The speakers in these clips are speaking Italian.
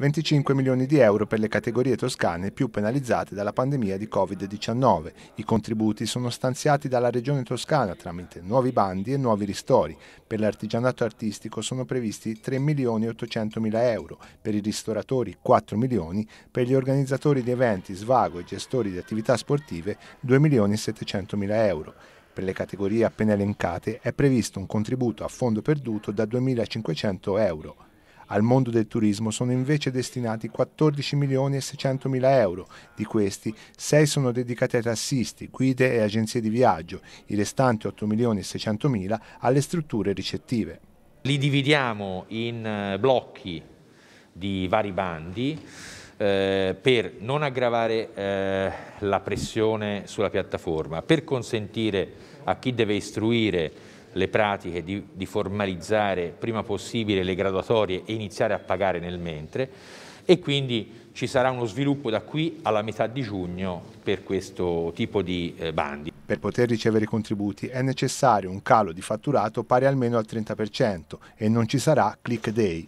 25 milioni di euro per le categorie toscane più penalizzate dalla pandemia di Covid-19. I contributi sono stanziati dalla Regione Toscana tramite nuovi bandi e nuovi ristori. Per l'artigianato artistico sono previsti 3 milioni e 800 mila euro, per i ristoratori 4 milioni, per gli organizzatori di eventi, svago e gestori di attività sportive 2 milioni e 700 mila euro. Per le categorie appena elencate è previsto un contributo a fondo perduto da 2.500 euro. Al mondo del turismo sono invece destinati 14 milioni e 600 mila euro, di questi 6 sono dedicati ai tassisti, guide e agenzie di viaggio, i restanti 8 milioni e 600 mila alle strutture ricettive. Li dividiamo in eh, blocchi di vari bandi eh, per non aggravare eh, la pressione sulla piattaforma, per consentire a chi deve istruire le pratiche, di, di formalizzare prima possibile le graduatorie e iniziare a pagare nel mentre e quindi ci sarà uno sviluppo da qui alla metà di giugno per questo tipo di eh, bandi. Per poter ricevere i contributi è necessario un calo di fatturato pari almeno al 30% e non ci sarà click day.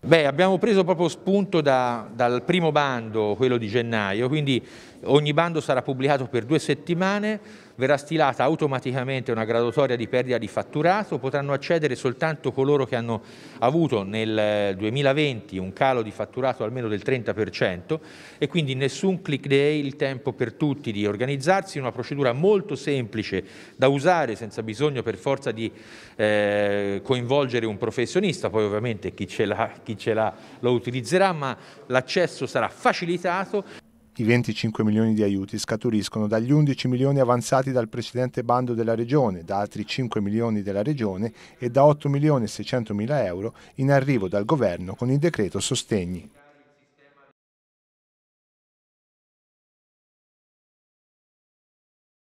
Beh, abbiamo preso proprio spunto da, dal primo bando, quello di gennaio, quindi ogni bando sarà pubblicato per due settimane verrà stilata automaticamente una graduatoria di perdita di fatturato, potranno accedere soltanto coloro che hanno avuto nel 2020 eh, un calo di fatturato almeno del 30% e quindi nessun click day, il tempo per tutti di organizzarsi, una procedura molto semplice da usare senza bisogno per forza di eh, coinvolgere un professionista, poi ovviamente chi ce l'ha lo utilizzerà, ma l'accesso sarà facilitato. I 25 milioni di aiuti scaturiscono dagli 11 milioni avanzati dal precedente bando della Regione, da altri 5 milioni della Regione e da 8 milioni e 600 mila euro in arrivo dal Governo con il decreto sostegni.